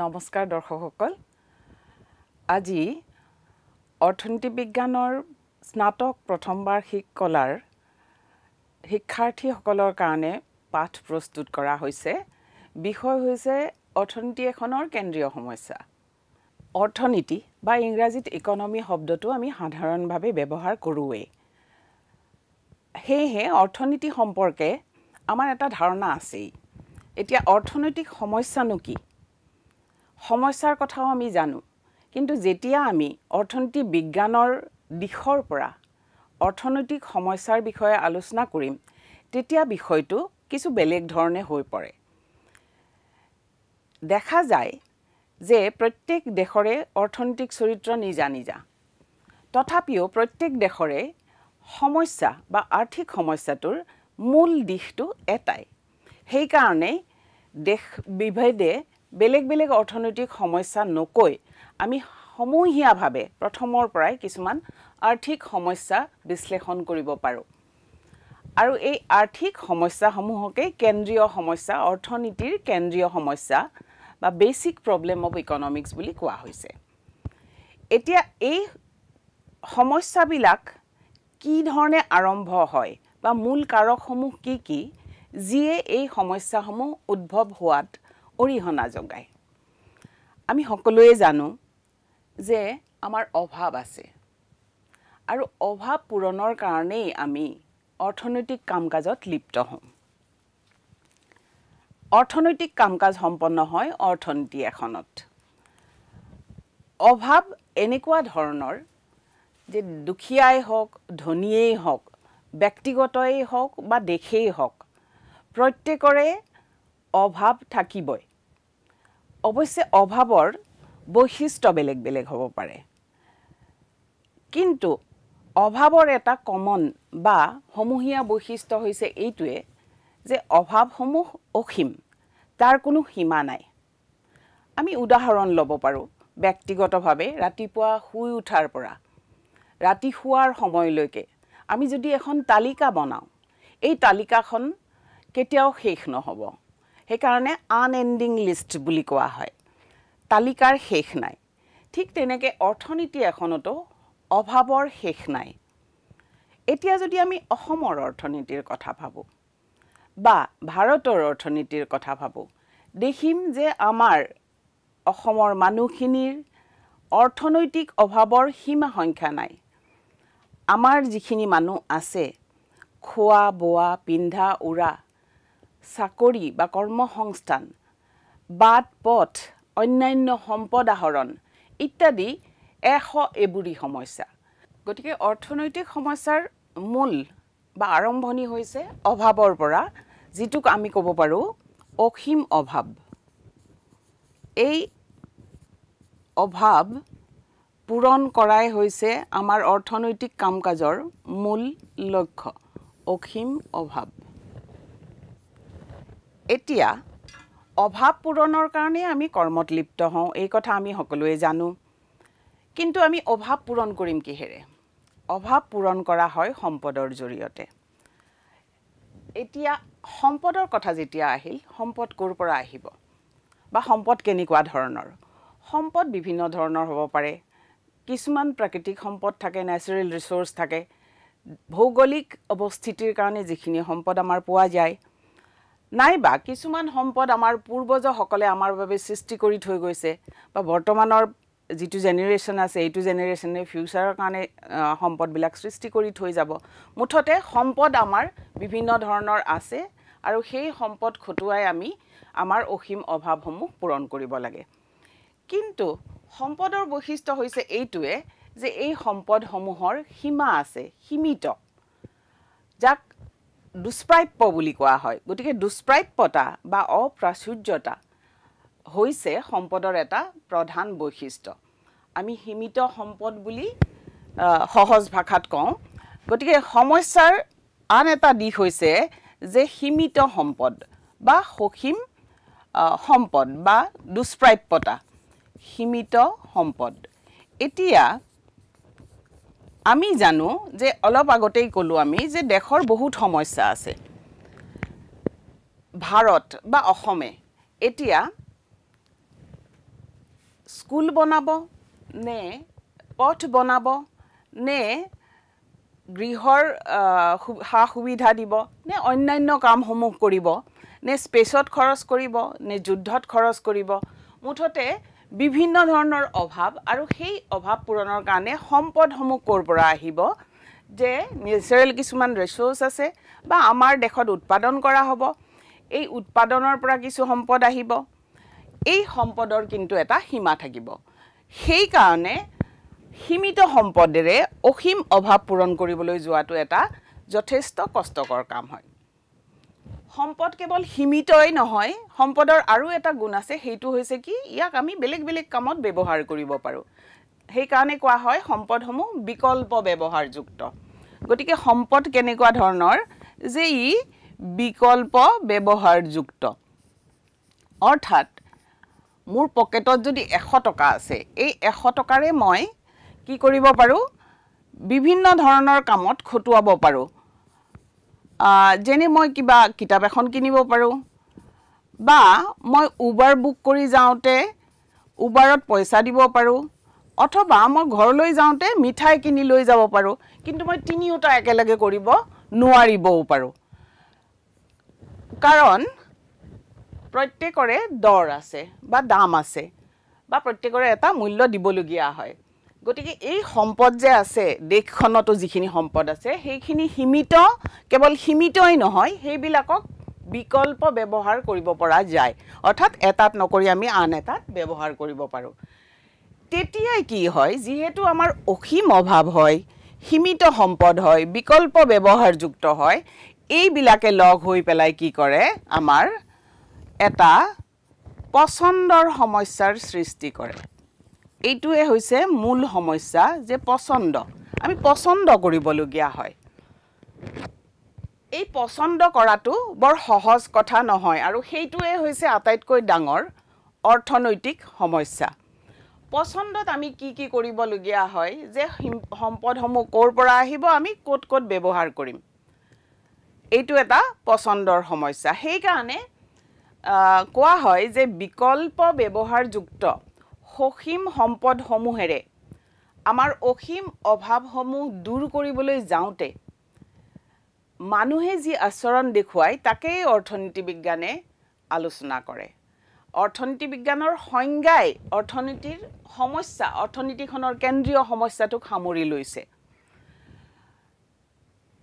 নমস্কাৰ দৰ্শকসকল আজি অৰ্থনীতি বিজ্ঞানৰ স্নাতক প্ৰথম বাৰ্ষিক কলাৰ শিক্ষাৰ্থীসকলৰ কাৰণে পাঠ প্ৰস্তুত কৰা হৈছে বিষয় হৈছে অৰ্থনীতি এখনৰ কেন্দ্ৰীয় সমস্যা অৰ্থনীতি বা ইংৰাজীত ইকনমি শব্দটো আমি সাধাৰণভাৱে ব্যৱহাৰ কৰোঁৱেই সেয়েহে অৰ্থনীতি সম্পৰ্কে আমাৰ এটা ধাৰণা আছেই এতিয়া অৰ্থনৈতিক সমস্যানো কি সমস্যাৰ কথাও আমি জানো কিন্তু যেতিয়া আমি অৰ্থনীতি বিজ্ঞানৰ দিশৰ পৰা অৰ্থনৈতিক সমস্যাৰ বিষয়ে আলোচনা কৰিম তেতিয়া বিষয়টো কিছু বেলেগ ধৰণে হৈ পৰে দেখা যায় যে প্ৰত্যেক দেশৰে অৰ্থনৈতিক চৰিত্ৰ নিজা নিজা তথাপিও প্ৰত্যেক দেশৰে সমস্যা বা আৰ্থিক সমস্যাটোৰ মূল দিশটো এটাই সেইকাৰণে দেশ বিভেদে বেলেগ বেলেগ অৰ্থনৈতিক সমস্যা নকৈ আমি সমূহীয়াভাৱে প্ৰথমৰ পৰাই কিছুমান আৰ্থিক সমস্যা বিশ্লেষণ কৰিব পাৰোঁ আৰু এই আৰ্থিক সমস্যাসমূহকেই কেন্দ্ৰীয় সমস্যা অৰ্থনীতিৰ কেন্দ্ৰীয় সমস্যা বা বেচিক প্ৰব্লেম অৱ ইকনমিক্স বুলি কোৱা হৈছে এতিয়া এই সমস্যাবিলাক কি ধৰণে আৰম্ভ হয় বা মূল কাৰকসমূহ কি কি যিয়ে এই সমস্যাসমূহ উদ্ভৱ হোৱাত অৰিহণা যোগায় আমি সকলোৱে জানো যে আমাৰ অভাৱ আছে আৰু অভাৱ পূৰণৰ কাৰণেই আমি অৰ্থনৈতিক কাম কাজত লিপ্ত হওঁ অৰ্থনৈতিক কাম কাজ সম্পন্ন হয় অৰ্থনীতি এখনত অভাৱ এনেকুৱা ধৰণৰ যে দুখীয়াই হওক ধনীয়েই হওক ব্যক্তিগতই হওক বা দেশেই হওক প্ৰত্যেকৰে অভাৱ থাকিবই অৱশ্যে অভাৱৰ বৈশিষ্ট্য বেলেগ বেলেগ হ'ব পাৰে কিন্তু অভাৱৰ এটা কমন বা সমূহীয়া বৈশিষ্ট্য হৈছে এইটোৱে যে অভাৱসমূহ অসীম তাৰ কোনো সীমা নাই আমি উদাহৰণ ল'ব পাৰোঁ ব্যক্তিগতভাৱে ৰাতিপুৱা শুই উঠাৰ পৰা ৰাতি শোৱাৰ সময়লৈকে আমি যদি এখন তালিকা বনাওঁ এই তালিকাখন কেতিয়াও শেষ নহ'ব সেইকাৰণে আন এণ্ডিং লিষ্ট বুলি কোৱা হয় তালিকাৰ শেষ নাই ঠিক তেনেকৈ অৰ্থনীতি এখনতো অভাৱৰ শেষ নাই এতিয়া যদি আমি অসমৰ অৰ্থনীতিৰ কথা ভাবোঁ বা ভাৰতৰ অৰ্থনীতিৰ কথা ভাবোঁ দেখিম যে আমাৰ অসমৰ মানুহখিনিৰ অৰ্থনৈতিক অভাৱৰ সীমা সংখ্যা নাই আমাৰ যিখিনি মানুহ আছে খোৱা বোৱা পিন্ধা উৰা চাকৰি বা কৰ্মসংস্থান বাট পথ অন্যান্য সম্পদ আহৰণ ইত্যাদি এশ এবুৰি সমস্যা গতিকে অৰ্থনৈতিক সমস্যাৰ মূল বা আৰম্ভণি হৈছে অভাৱৰ পৰা যিটোক আমি ক'ব পাৰোঁ অসীম অভাৱ এই অভাৱ পূৰণ কৰাই হৈছে আমাৰ অৰ্থনৈতিক কাম কাজৰ মূল লক্ষ্য অসীম অভাৱ এতিয়া অভাৱ পূৰণৰ কাৰণেই আমি কৰ্মত লিপ্ত হওঁ এই কথা আমি সকলোৱে জানো কিন্তু আমি অভাৱ পূৰণ কৰিম কিহেৰে অভাৱ পূৰণ কৰা হয় সম্পদৰ জৰিয়তে এতিয়া সম্পদৰ কথা যেতিয়া আহিল সম্পদ ক'ৰ পৰা আহিব বা সম্পদ কেনেকুৱা ধৰণৰ সম্পদ বিভিন্ন ধৰণৰ হ'ব পাৰে কিছুমান প্ৰাকৃতিক সম্পদ থাকে নেচাৰেল ৰিচৰ্চ থাকে ভৌগোলিক অৱস্থিতিৰ কাৰণে যিখিনি সম্পদ আমাৰ পোৱা যায় নাইবা কিছুমান সম্পদ আমাৰ পূৰ্বজসকলে আমাৰ বাবে সৃষ্টি কৰি থৈ গৈছে বা বৰ্তমানৰ যিটো জেনেৰেশ্যন আছে এইটো জেনেৰেশ্যনে ফিউচাৰৰ কাৰণে সম্পদবিলাক সৃষ্টি কৰি থৈ যাব মুঠতে সম্পদ আমাৰ বিভিন্ন ধৰণৰ আছে আৰু সেই সম্পদ খটুৱাই আমি আমাৰ অসীম অভাৱসমূহ পূৰণ কৰিব লাগে কিন্তু সম্পদৰ বৈশিষ্ট্য হৈছে এইটোৱে যে এই সম্পদসমূহৰ সীমা আছে সীমিত যাক দুষ্প্ৰাপ্য বুলি কোৱা হয় গতিকে দুষ্প্ৰাপ্যতা বা অপ্ৰাচুৰ্যতা হৈছে সম্পদৰ এটা প্ৰধান বৈশিষ্ট্য আমি সীমিত সম্পদ বুলি সহজ ভাষাত কওঁ গতিকে সমস্যাৰ আন এটা দিশ হৈছে যে সীমিত সম্পদ বা সসীম সম্পদ বা দুষ্প্ৰাপ্যতা সীমিত সম্পদ এতিয়া আমি জানো যে অলপ আগতেই ক'লোঁ আমি যে দেশৰ বহুত সমস্যা আছে ভাৰত বা অসমে এতিয়া স্কুল বনাব নে পথ বনাব নে গৃহৰ সা সুবিধা দিব নে অন্যান্য কামসমূহ কৰিব নে স্পেচত খৰচ কৰিব নে যুদ্ধত খৰচ কৰিব মুঠতে বিভিন্ন ধৰণৰ অভাৱ আৰু সেই অভাৱ পূৰণৰ কাৰণে সম্পদসমূহ ক'ৰ পৰা আহিব যে নেচাৰেল কিছুমান ৰিচৰ্চ আছে বা আমাৰ দেশত উৎপাদন কৰা হ'ব এই উৎপাদনৰ পৰা কিছু সম্পদ আহিব এই সম্পদৰ কিন্তু এটা সীমা থাকিব সেইকাৰণে সীমিত সম্পদেৰে অসীম অভাৱ পূৰণ কৰিবলৈ যোৱাটো এটা যথেষ্ট কষ্টকৰ কাম হয় সম্পদ কেৱল সীমিতই নহয় সম্পদৰ আৰু এটা গুণ আছে সেইটো হৈছে কি ইয়াক আমি বেলেগ বেলেগ কামত ব্যৱহাৰ কৰিব পাৰোঁ সেইকাৰণে কোৱা হয় সম্পদসমূহ বিকল্প ব্যৱহাৰযুক্ত গতিকে সম্পদ কেনেকুৱা ধৰণৰ যে ই বিকল্প ব্যৱহাৰযুক্ত অৰ্থাৎ মোৰ পকেটত যদি এশ টকা আছে এই এশ টকাৰে মই কি কৰিব পাৰোঁ বিভিন্ন ধৰণৰ কামত খটুৱাব পাৰোঁ যেনে মই কিবা কিতাপ এখন কিনিব পাৰোঁ বা মই উবাৰ বুক কৰি যাওঁতে উবাৰত পইচা দিব পাৰোঁ অথবা মই ঘৰলৈ যাওঁতে মিঠাই কিনি লৈ যাব পাৰোঁ কিন্তু মই তিনিওটা একেলগে কৰিব নোৱাৰিবও পাৰোঁ কাৰণ প্ৰত্যেকৰে দৰ আছে বা দাম আছে বা প্ৰত্যেকৰে এটা মূল্য দিবলগীয়া হয় গতিকে এই সম্পদ যে আছে দেশখনতো যিখিনি সম্পদ আছে সেইখিনি সীমিত কেৱল সীমিতই নহয় সেইবিলাকক বিকল্প ব্যৱহাৰ কৰিব পৰা যায় অৰ্থাৎ এটাত নকৰি আমি আন এটাত ব্যৱহাৰ কৰিব পাৰোঁ তেতিয়াই কি হয় যিহেতু আমাৰ অসীম অভাৱ হয় সীমিত সম্পদ হয় বিকল্প ব্যৱহাৰযুক্ত হয় এইবিলাকে লগ হৈ পেলাই কি কৰে আমাৰ এটা পচন্দৰ সমস্যাৰ সৃষ্টি কৰে এইটোৱে হৈছে মূল সমস্যা যে পচন্দ আমি পচন্দ কৰিবলগীয়া হয় এই পচন্দ কৰাটো বৰ সহজ কথা নহয় আৰু সেইটোৱে হৈছে আটাইতকৈ ডাঙৰ অৰ্থনৈতিক সমস্যা পচন্দত আমি কি কি কৰিবলগীয়া হয় যে সম্পদসমূহ ক'ৰ পৰা আহিব আমি ক'ত ক'ত ব্যৱহাৰ কৰিম এইটো এটা পচন্দৰ সমস্যা সেইকাৰণে কোৱা হয় যে বিকল্প ব্যৱহাৰযুক্ত সসীম সম্পদসমূহেৰে আমাৰ অসীম অভাৱসমূহ দূৰ কৰিবলৈ যাওঁতে মানুহে যি আচৰণ দেখুৱায় তাকেই অৰ্থনীতি বিজ্ঞানে আলোচনা কৰে অৰ্থনীতি বিজ্ঞানৰ সংজ্ঞাই অৰ্থনীতিৰ সমস্যা অৰ্থনীতিখনৰ কেন্দ্ৰীয় সমস্যাটোক সামৰি লৈছে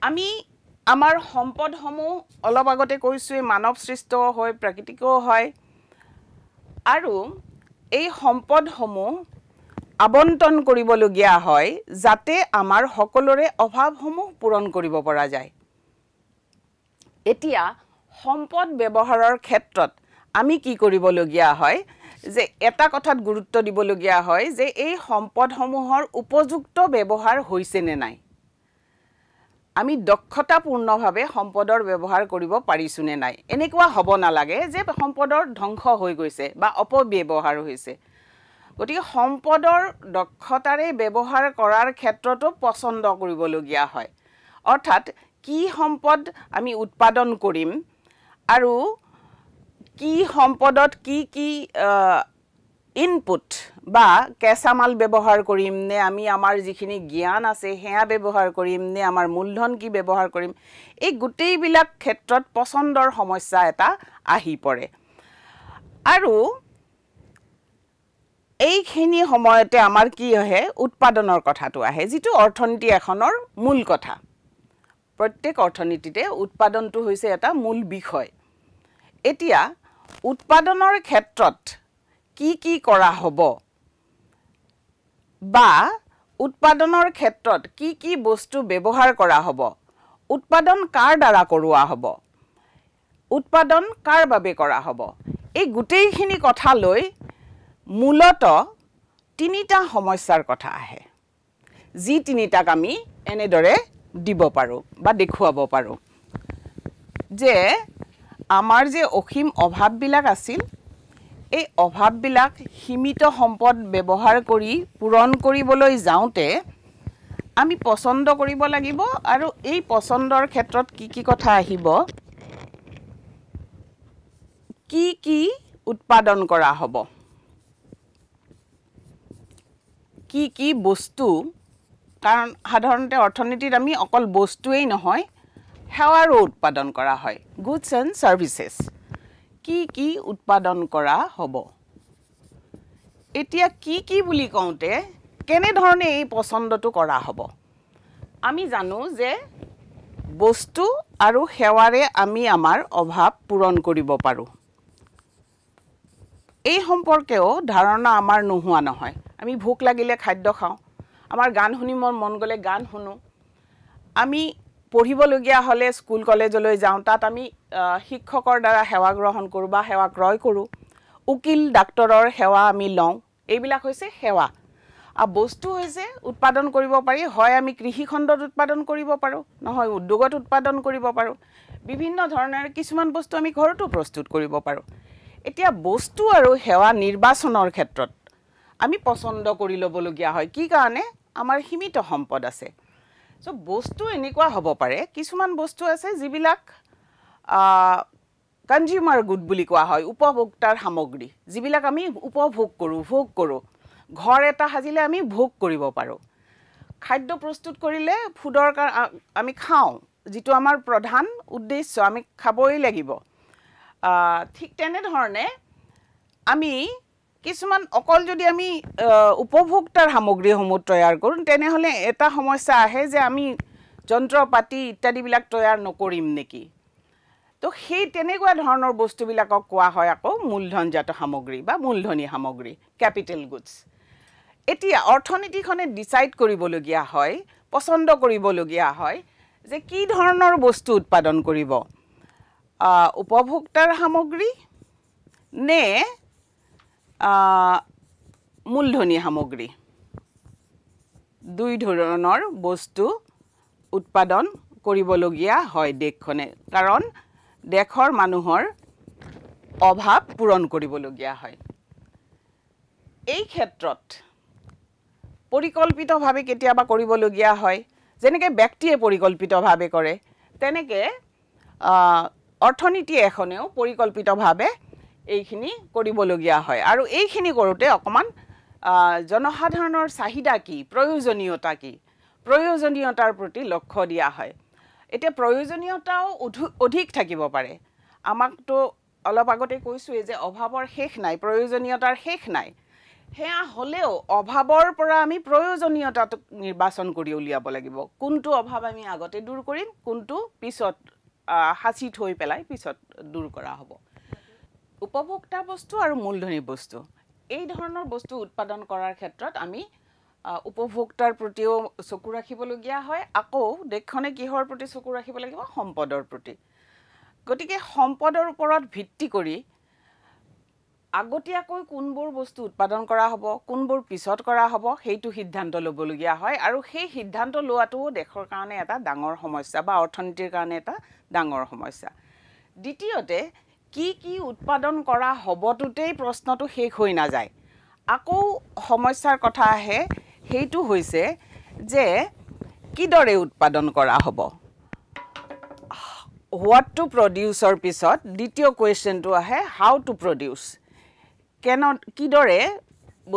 আমি আমাৰ সম্পদসমূহ অলপ আগতে কৈছোঁৱেই মানৱ সৃষ্ট হয় প্ৰাকৃতিকো হয় আৰু এই সম্পদসমূহ আবণ্টন কৰিবলগীয়া হয় যাতে আমাৰ সকলোৰে অভাৱসমূহ পূৰণ কৰিব পৰা যায় এতিয়া সম্পদ ব্যৱহাৰৰ ক্ষেত্ৰত আমি কি কৰিবলগীয়া হয় যে এটা কথাত গুৰুত্ব দিবলগীয়া হয় যে এই সম্পদসমূহৰ উপযুক্ত ব্যৱহাৰ হৈছেনে নাই আমি দক্ষতাপূৰ্ণভাৱে সম্পদৰ ব্যৱহাৰ কৰিব পাৰিছোঁনে নাই এনেকুৱা হ'ব নালাগে যে সম্পদৰ ধ্বংস হৈ গৈছে বা অপব্যৱহাৰ হৈছে গতিকে সম্পদৰ দক্ষতাৰে ব্যৱহাৰ কৰাৰ ক্ষেত্ৰতো পচন্দ কৰিবলগীয়া হয় অৰ্থাৎ কি সম্পদ আমি উৎপাদন কৰিম আৰু কি সম্পদত কি কি ইনপুট বা কেঁচা মাল ব্যৱহাৰ কৰিম নে আমি আমাৰ যিখিনি জ্ঞান আছে সেয়া ব্যৱহাৰ কৰিম নে আমাৰ মূলধন কি ব্যৱহাৰ কৰিম এই গোটেইবিলাক ক্ষেত্ৰত পচন্দৰ সমস্যা এটা আহি পৰে আৰু এইখিনি সময়তে আমাৰ কি আহে উৎপাদনৰ কথাটো আহে যিটো অৰ্থনীতি এখনৰ মূল কথা প্ৰত্যেক অৰ্থনীতিতে উৎপাদনটো হৈছে এটা মূল বিষয় এতিয়া উৎপাদনৰ ক্ষেত্ৰত কি কি কৰা হ'ব বা উৎপাদনৰ ক্ষেত্ৰত কি কি বস্তু ব্যৱহাৰ কৰা হ'ব উৎপাদন কাৰ দ্বাৰা কৰোৱা হ'ব উৎপাদন কাৰ বাবে কৰা হ'ব এই গোটেইখিনি কথা লৈ মূলত তিনিটা সমস্যাৰ কথা আহে যি তিনিটাক আমি এনেদৰে দিব পাৰোঁ বা দেখুৱাব পাৰোঁ যে আমাৰ যে অসীম অভাৱবিলাক আছিল এই অভাৱবিলাক সীমিত সম্পদ ব্যৱহাৰ কৰি পূৰণ কৰিবলৈ যাওঁতে আমি পচন্দ কৰিব লাগিব আৰু এই পচন্দৰ ক্ষেত্ৰত কি কি কথা আহিব কি কি উৎপাদন কৰা হ'ব কি কি বস্তু কাৰণ সাধাৰণতে অৰ্থনীতিত আমি অকল বস্তুৱেই নহয় সেৱাৰো উৎপাদন কৰা হয় গুডছ এণ্ড ছাৰ্ভিচেছ কি কি উৎপাদন কৰা হ'ব এতিয়া কি কি বুলি কওঁতে কেনেধৰণে এই পচন্দটো কৰা হ'ব আমি জানো যে বস্তু আৰু সেৱাৰে আমি আমাৰ অভাৱ পূৰণ কৰিব পাৰোঁ এই সম্পৰ্কেও ধাৰণা আমাৰ নোহোৱা নহয় আমি ভোক লাগিলে খাদ্য খাওঁ আমাৰ গান শুনি মই মন গ'লে গান শুনো আমি পঢ়িবলগীয়া হ'লে স্কুল কলেজলৈ যাওঁ তাত আমি শিক্ষকৰ দ্বাৰা সেৱা গ্ৰহণ কৰোঁ বা সেৱা ক্ৰয় কৰোঁ উকিল ডাক্তৰৰ সেৱা আমি লওঁ এইবিলাক হৈছে সেৱা আৰু বস্তু হৈছে উৎপাদন কৰিব পাৰি হয় আমি কৃষিখণ্ডত উৎপাদন কৰিব পাৰোঁ নহয় উদ্যোগত উৎপাদন কৰিব পাৰোঁ বিভিন্ন ধৰণৰ কিছুমান বস্তু আমি ঘৰতো প্ৰস্তুত কৰিব পাৰোঁ এতিয়া বস্তু আৰু সেৱা নিৰ্বাচনৰ ক্ষেত্ৰত আমি পচন্দ কৰি ল'বলগীয়া হয় কি কাৰণে আমাৰ সীমিত সম্পদ আছে চ' বস্তু এনেকুৱা হ'ব পাৰে কিছুমান বস্তু আছে যিবিলাক কনজিউমাৰ গুড বুলি কোৱা হয় উপভোক্তাৰ সামগ্ৰী যিবিলাক আমি উপভোগ কৰোঁ ভোগ কৰোঁ ঘৰ এটা সাজিলে আমি ভোগ কৰিব পাৰোঁ খাদ্য প্ৰস্তুত কৰিলে ফুডৰ কাৰণ আমি খাওঁ যিটো আমাৰ প্ৰধান উদ্দেশ্য আমি খাবই লাগিব ঠিক তেনেধৰণে আমি কিছুমান অকল যদি আমি উপভোক্তাৰ সামগ্ৰীসমূহ তৈয়াৰ কৰোঁ তেনেহ'লে এটা সমস্যা আহে যে আমি যন্ত্ৰপাতি ইত্যাদিবিলাক তৈয়াৰ নকৰিম নেকি তো সেই তেনেকুৱা ধৰণৰ বস্তুবিলাকক কোৱা হয় আকৌ মূলধনজাত সামগ্ৰী বা মূলধনী সামগ্ৰী কেপিটেল গুডছ এতিয়া অৰ্থনীতিখনে ডিচাইড কৰিবলগীয়া হয় পচন্দ কৰিবলগীয়া হয় যে কি ধৰণৰ বস্তু উৎপাদন কৰিব উপভোক্তাৰ সামগ্ৰী নে মূলধনী সামগ্ৰী দুই ধৰণৰ বস্তু উৎপাদন কৰিবলগীয়া হয় দেশখনে কাৰণ দেশৰ মানুহৰ অভাৱ পূৰণ কৰিবলগীয়া হয় এই ক্ষেত্ৰত পৰিকল্পিতভাৱে কেতিয়াবা কৰিবলগীয়া হয় যেনেকৈ ব্যক্তিয়ে পৰিকল্পিতভাৱে কৰে তেনেকৈ অৰ্থনীতি এখনেও পৰিকল্পিতভাৱে এইখিনি কৰিবলগীয়া হয় আৰু এইখিনি কৰোঁতে অকণমান জনসাধাৰণৰ চাহিদা কি প্ৰয়োজনীয়তা কি প্ৰয়োজনীয়তাৰ প্ৰতি লক্ষ্য দিয়া হয় এতিয়া প্ৰয়োজনীয়তাও অধিক থাকিব পাৰে আমাকতো অলপ আগতে কৈছোঁৱেই যে অভাৱৰ শেষ নাই প্ৰয়োজনীয়তাৰ শেষ নাই সেয়া হ'লেও অভাৱৰ পৰা আমি প্ৰয়োজনীয়তাটোক নিৰ্বাচন কৰি উলিয়াব লাগিব কোনটো অভাৱ আমি আগতে দূৰ কৰিম কোনটো পিছত সাঁচি থৈ পেলাই পিছত দূৰ কৰা হ'ব উপভোক্তা বস্তু আৰু মূলধনী বস্তু এই ধৰণৰ বস্তু উৎপাদন কৰাৰ ক্ষেত্ৰত আমি উপভোক্তাৰ প্ৰতিও চকু ৰাখিবলগীয়া হয় আকৌ দেশখনে কিহৰ প্ৰতি চকু ৰাখিব লাগিব সম্পদৰ প্ৰতি গতিকে সম্পদৰ ওপৰত ভিত্তি কৰি আগতীয়াকৈ কোনবোৰ বস্তু উৎপাদন কৰা হ'ব কোনবোৰ পিছত কৰা হ'ব সেইটো সিদ্ধান্ত ল'বলগীয়া হয় আৰু সেই সিদ্ধান্ত লোৱাটোও দেশৰ কাৰণে এটা ডাঙৰ সমস্যা বা অৰ্থনীতিৰ কাৰণে এটা ডাঙৰ সমস্যা দ্বিতীয়তে কি কি উৎপাদন কৰা হ'বটোতেই প্ৰশ্নটো শেষ হৈ নাযায় আকৌ সমস্যাৰ কথা আহে সেইটো হৈছে যে কিদৰে উৎপাদন কৰা হ'ব হোৱাট টু প্ৰডিউচৰ পিছত দ্বিতীয় কুৱেশ্যনটো আহে হাউ টু প্ৰডিউচ কেন কিদৰে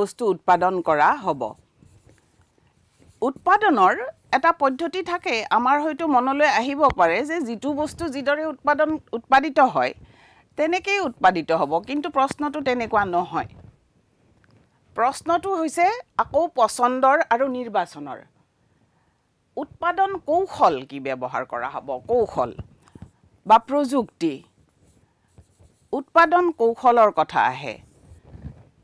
বস্তু উৎপাদন কৰা হ'ব উৎপাদনৰ এটা পদ্ধতি থাকে আমাৰ হয়তো মনলৈ আহিব পাৰে যে যিটো বস্তু যিদৰে উৎপাদন উৎপাদিত হয় তেনেকেই উৎপাদিত হ'ব কিন্তু প্ৰশ্নটো তেনেকুৱা নহয় প্ৰশ্নটো হৈছে আকৌ পচন্দৰ আৰু নিৰ্বাচনৰ উৎপাদন কৌশল কি ব্যৱহাৰ কৰা হ'ব কৌশল বা প্ৰযুক্তি উৎপাদন কৌশলৰ কথা আহে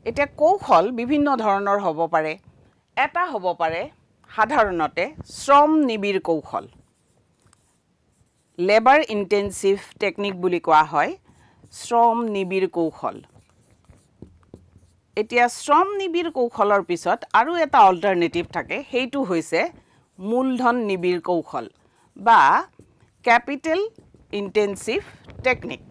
এতিয়া কৌশল বিভিন্ন ধৰণৰ হ'ব পাৰে এটা হ'ব পাৰে সাধাৰণতে শ্ৰম নিবিড় কৌশল লেবাৰ ইনটেনচিভ টেকনিক বুলি কোৱা হয় শ্ৰম নিবিড় কৌশল এতিয়া শ্ৰম নিবিড় কৌশলৰ পিছত আৰু এটা অল্টাৰনেটিভ থাকে সেইটো হৈছে মূলধন নিবিড় কৌশল বা কেপিটেল ইণ্টেনচিভ টেকনিক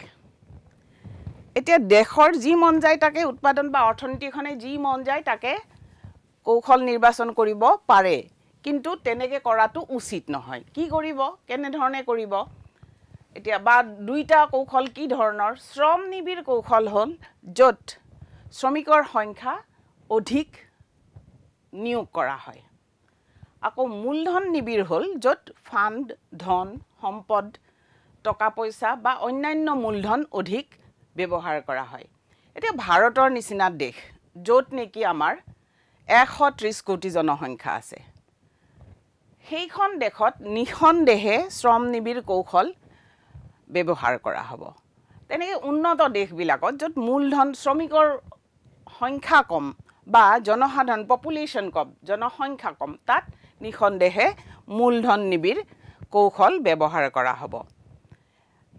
এতিয়া দেশৰ যি মন যায় তাকে উৎপাদন বা অৰ্থনীতিখনে যি মন যায় তাকে কৌশল নিৰ্বাচন কৰিব পাৰে কিন্তু তেনেকৈ কৰাটো উচিত নহয় কি কৰিব কেনেধৰণে কৰিব এতিয়া বা দুইটা কৌশল কি ধৰণৰ শ্ৰম নিবিড় কৌশল হ'ল য'ত শ্ৰমিকৰ সংখ্যা অধিক নিয়োগ কৰা হয় আকৌ মূলধন নিবিড় হ'ল য'ত ফাণ্ড ধন সম্পদ টকা পইচা বা অন্যান্য মূলধন অধিক ব্যৱহাৰ কৰা হয় এতিয়া ভাৰতৰ নিচিনা দেশ য'ত নেকি আমাৰ এশ ত্ৰিছ কোটি জনসংখ্যা আছে সেইখন দেশত নিঃসন্দেহে শ্ৰম নিবিড় কৌশল ব্যৱহাৰ কৰা হ'ব তেনেকৈ উন্নত দেশবিলাকত য'ত মূলধন শ্ৰমিকৰ সংখ্যা কম বা জনসাধাৰণ পপুলেশ্যন কম জনসংখ্যা কম তাত নিঃসন্দেহে মূলধন নিবিড় কৌশল ব্যৱহাৰ কৰা হ'ব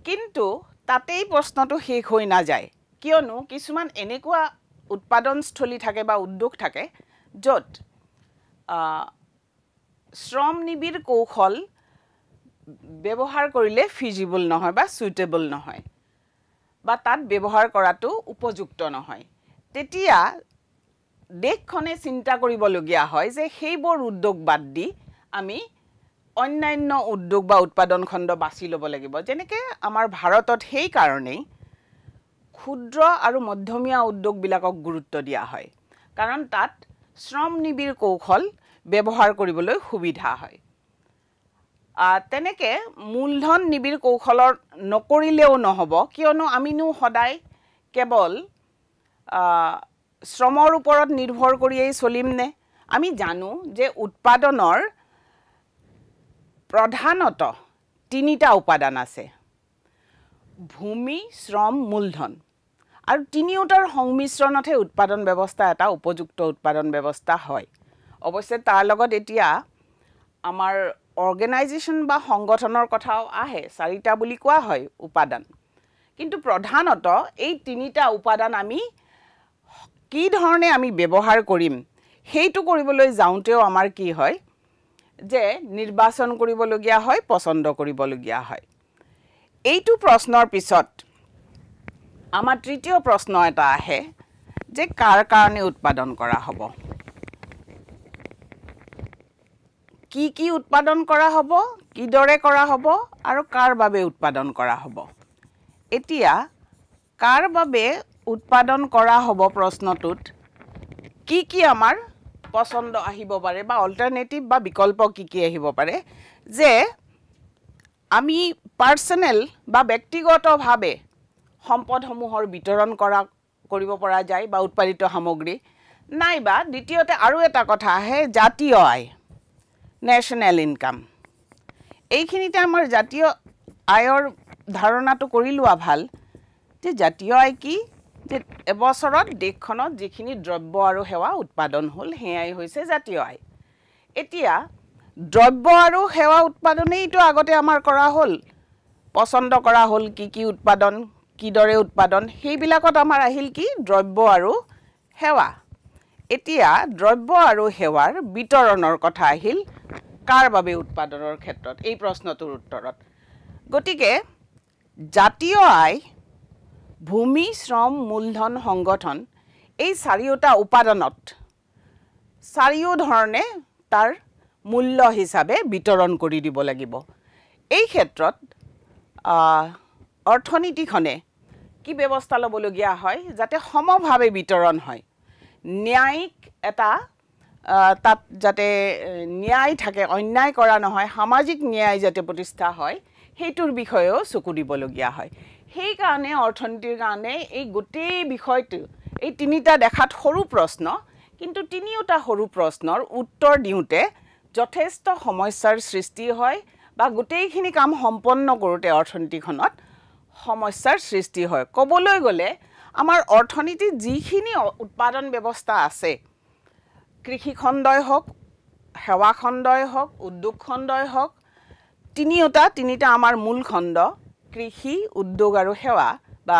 কিন্তু তাতেই প্ৰশ্নটো শেষ হৈ নাযায় কিয়নো কিছুমান এনেকুৱা উৎপাদনস্থলী থাকে বা উদ্যোগ থাকে য'ত শ্ৰম নিবিড় কৌশল ব্যৱহাৰ কৰিলে ফিজিবল নহয় বা চুইটেবল নহয় বা তাত ব্যৱহাৰ কৰাটো উপযুক্ত নহয় তেতিয়া দেশখনে চিন্তা কৰিবলগীয়া হয় যে সেইবোৰ উদ্যোগ বাদ দি আমি অন্যান্য উদ্যোগ বা উৎপাদন খণ্ড বাছি ল'ব লাগিব যেনেকৈ আমাৰ ভাৰতত সেইকাৰণেই ক্ষুদ্ৰ আৰু মধ্যমীয়া উদ্যোগবিলাকক গুৰুত্ব দিয়া হয় কাৰণ তাত শ্ৰম নিবিড় কৌশল ব্যৱহাৰ কৰিবলৈ সুবিধা হয় তেনেকৈ মূলধন নিবিড় কৌশলৰ নকৰিলেও নহ'ব কিয়নো আমিনো সদায় কেৱল শ্ৰমৰ ওপৰত নিৰ্ভৰ কৰিয়েই চলিমনে আমি জানো যে উৎপাদনৰ প্ৰধানত তিনিটা উপাদান আছে ভূমি শ্ৰম মূলধন আৰু তিনিওটাৰ সংমিশ্ৰণতহে উৎপাদন ব্যৱস্থা এটা উপযুক্ত উৎপাদন ব্যৱস্থা হয় অৱশ্যে তাৰ লগত এতিয়া আমাৰ অৰ্গেনাইজেশ্যন বা সংগঠনৰ কথাও আহে চাৰিটা বুলি কোৱা হয় উপাদান কিন্তু প্ৰধানত এই তিনিটা উপাদান আমি কি ধৰণে আমি ব্যৱহাৰ কৰিম সেইটো কৰিবলৈ যাওঁতেও আমাৰ কি হয় যে নিৰ্বাচন কৰিবলগীয়া হয় পচন্দ কৰিবলগীয়া হয় এইটো প্ৰশ্নৰ পিছত আমাৰ তৃতীয় প্ৰশ্ন এটা আহে যে কাৰ কাৰণে উৎপাদন কৰা হ'ব কি কি উৎপাদন কৰা হ'ব কিদৰে কৰা হ'ব আৰু কাৰ বাবে উৎপাদন কৰা হ'ব এতিয়া কাৰ বাবে উৎপাদন কৰা হ'ব প্ৰশ্নটোত কি কি আমাৰ পচন্দ আহিব পাৰে বা অল্টাৰনেটিভ বা বিকল্প কি কি আহিব পাৰে যে আমি পাৰ্চনেল বা ব্যক্তিগতভাৱে সম্পদসমূহৰ বিতৰণ কৰা কৰিব পৰা যায় বা উৎপাদিত সামগ্ৰী নাইবা দ্বিতীয়তে আৰু এটা কথা আহে জাতীয় আয় নেশ্যনেল ইনকাম এইখিনিতে আমাৰ জাতীয় আয়ৰ ধাৰণাটো কৰি লোৱা ভাল যে জাতীয় আয় কি যে এবছৰত দেশখনত যিখিনি দ্ৰব্য আৰু সেৱা উৎপাদন হ'ল সেয়াই হৈছে জাতীয় আয় এতিয়া দ্ৰব্য আৰু সেৱা উৎপাদনেইটো আগতে আমাৰ কৰা হ'ল পচন্দ কৰা হ'ল কি কি উৎপাদন কিদৰে উৎপাদন সেইবিলাকত আমাৰ আহিল কি দ্ৰব্য আৰু সেৱা এতিয়া দ্ৰব্য আৰু সেৱাৰ বিতৰণৰ কথা আহিল কাৰ বাবে উৎপাদনৰ ক্ষেত্ৰত এই প্ৰশ্নটোৰ উত্তৰত গতিকে জাতীয় আয় ভূমি শ্ৰম মূলধন সংগঠন এই চাৰিওটা উপাদানত চাৰিও ধৰণে তাৰ মূল্য হিচাপে বিতৰণ কৰি দিব লাগিব এই ক্ষেত্ৰত অৰ্থনীতিখনে কি ব্যৱস্থা ল'বলগীয়া হয় যাতে সমভাৱে বিতৰণ হয় ন্যায়িক এটা তাত যাতে ন্যায় থাকে অন্যায় কৰা নহয় সামাজিক ন্যায় যাতে প্ৰতিষ্ঠা হয় সেইটোৰ বিষয়েও চকু দিবলগীয়া হয় সেইকাৰণে অৰ্থনীতিৰ কাৰণে এই গোটেই বিষয়টো এই তিনিটা দেখাত সৰু প্ৰশ্ন কিন্তু তিনিওটা সৰু প্ৰশ্নৰ উত্তৰ দিওঁতে যথেষ্ট সমস্যাৰ সৃষ্টি হয় বা গোটেইখিনি কাম সম্পন্ন কৰোঁতে অৰ্থনীতিখনত সমস্যাৰ সৃষ্টি হয় ক'বলৈ গ'লে আমাৰ অৰ্থনীতিত যিখিনি উৎপাদন ব্যৱস্থা আছে কৃষি খণ্ডই হওক সেৱা খণ্ডই হওক উদ্যোগ খণ্ডই হওক তিনিওটা তিনিটা আমাৰ মূল খণ্ড কৃষি উদ্যোগ আৰু সেৱা বা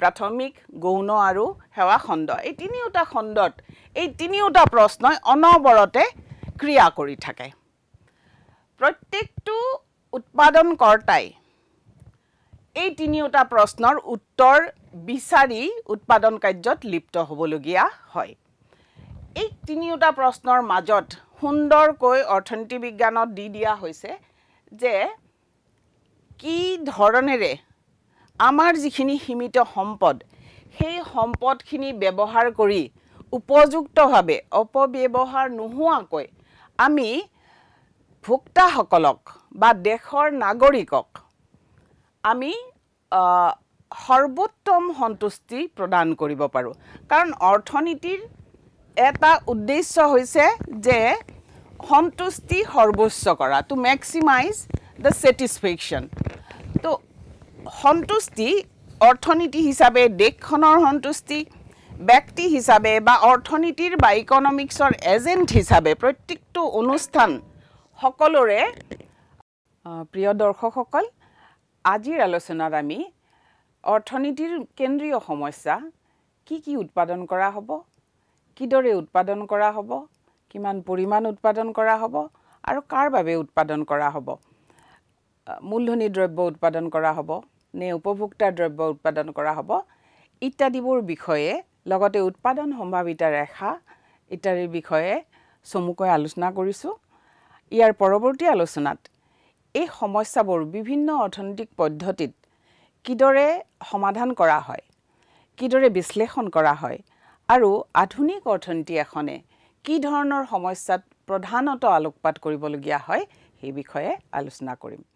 প্ৰাথমিক গৌণ আৰু সেৱা খণ্ড এই তিনিওটা খণ্ডত এই তিনিওটা প্ৰশ্নই অনবৰতে ক্ৰিয়া কৰি থাকে প্ৰত্যেকটো উৎপাদনকৰ্তাই এই তিনিওটা প্ৰশ্নৰ উত্তৰ বিচাৰি উৎপাদন কাৰ্যত লিপ্ত হ'বলগীয়া হয় এই তিনিওটা প্ৰশ্নৰ মাজত সুন্দৰকৈ অৰ্থনীতি বিজ্ঞানত দি দিয়া হৈছে যে কি ধৰণেৰে আমাৰ যিখিনি সীমিত সম্পদ সেই সম্পদখিনি ব্যৱহাৰ কৰি উপযুক্তভাৱে অপব্যৱহাৰ নোহোৱাকৈ আমি ভোক্তাসকলক বা দেশৰ নাগৰিকক আমি সৰ্বোত্তম সন্তুষ্টি প্ৰদান কৰিব পাৰোঁ কাৰণ অৰ্থনীতিৰ এটা উদ্দেশ্য হৈছে যে সন্তুষ্টি সৰ্বোচ্চ কৰা টু মেক্সিমাইজ দ্য ছেটিছফেকশ্যন তো সন্তুষ্টি অৰ্থনীতি হিচাপে দেশখনৰ সন্তুষ্টি ব্যক্তি হিচাপে বা অৰ্থনীতিৰ বা ইকনমিক্সৰ এজেণ্ট হিচাপে প্ৰত্যেকটো অনুষ্ঠান সকলোৰে প্ৰিয় দৰ্শকসকল আজিৰ আলোচনাত আমি অৰ্থনীতিৰ কেন্দ্ৰীয় সমস্যা কি কি উৎপাদন কৰা হ'ব কিদৰে উৎপাদন কৰা হ'ব কিমান পৰিমাণ উৎপাদন কৰা হ'ব আৰু কাৰ বাবে উৎপাদন কৰা হ'ব মূলধনী দ্ৰব্য উৎপাদন কৰা হ'ব নে উপভোক্তাৰ দ্ৰব্য উৎপাদন কৰা হ'ব ইত্যাদিবোৰ বিষয়ে লগতে উৎপাদন সম্ভাৱিতা ৰেখা ইত্যাদিৰ বিষয়ে চমুকৈ আলোচনা কৰিছোঁ ইয়াৰ পৰৱৰ্তী আলোচনাত এই সমস্যাবোৰ বিভিন্ন অৰ্থনৈতিক পদ্ধতিত কিদৰে সমাধান কৰা হয় কিদৰে বিশ্লেষণ কৰা হয় আৰু আধুনিক অৰ্থনীতি এখনে কি ধৰণৰ সমস্যাত প্ৰধানত আলোকপাত কৰিবলগীয়া হয় সেই বিষয়ে আলোচনা কৰিম